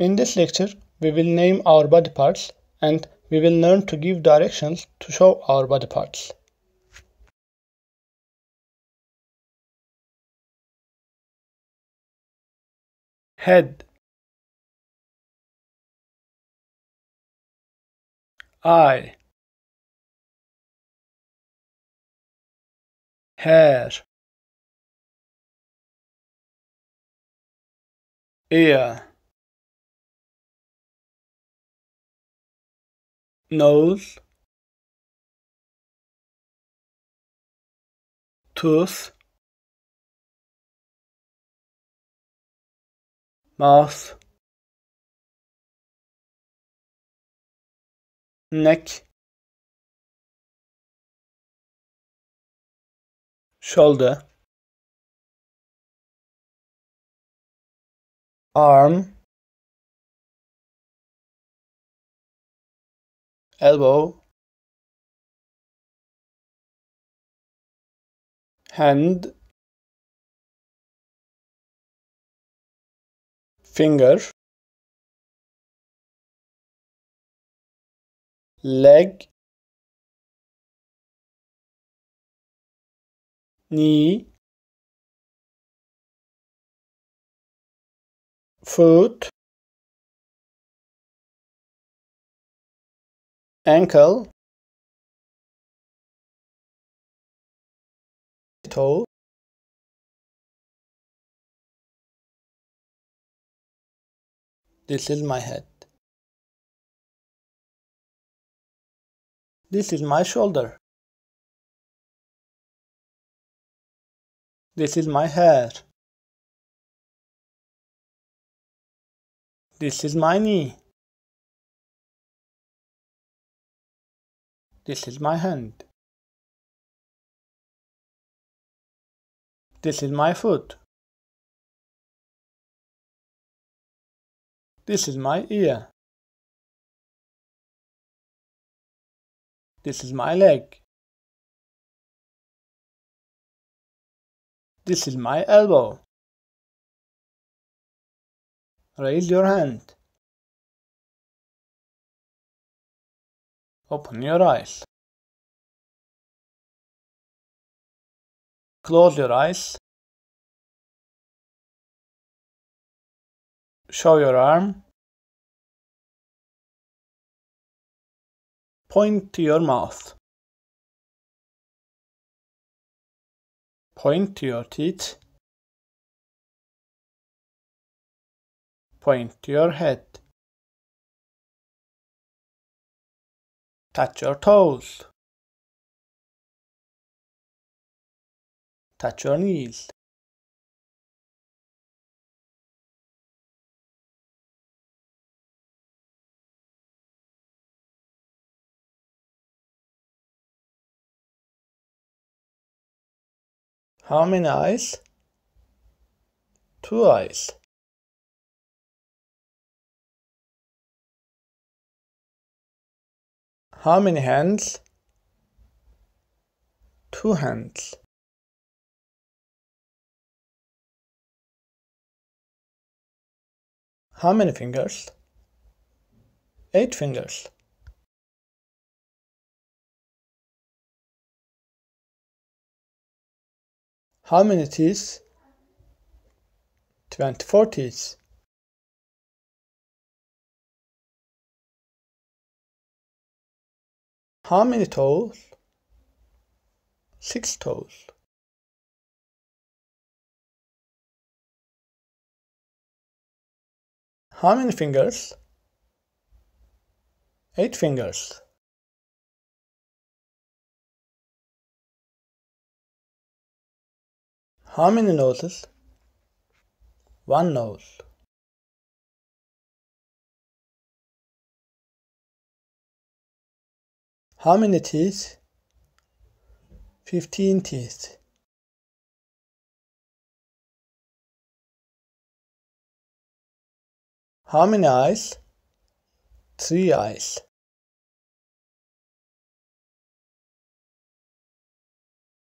In this lecture, we will name our body parts and we will learn to give directions to show our body parts. Head Eye Hair Ear nose, tooth, mouth, neck, shoulder, arm, elbow, hand, finger, leg, knee, foot, ankle toe this is my head this is my shoulder this is my hair this is my knee This is my hand. This is my foot. This is my ear. This is my leg. This is my elbow. Raise your hand. Open your eyes. Close your eyes. Show your arm. Point to your mouth. Point to your teeth. Point to your head. Touch your toes. Touch your knees. How many eyes? Two eyes. How many hands? Two hands. How many fingers? Eight fingers. How many teeth? 24 teeth. How many toes? Six toes. How many fingers? Eight fingers. How many noses? One nose. How many teeth? 15 teeth. How many eyes? Three eyes.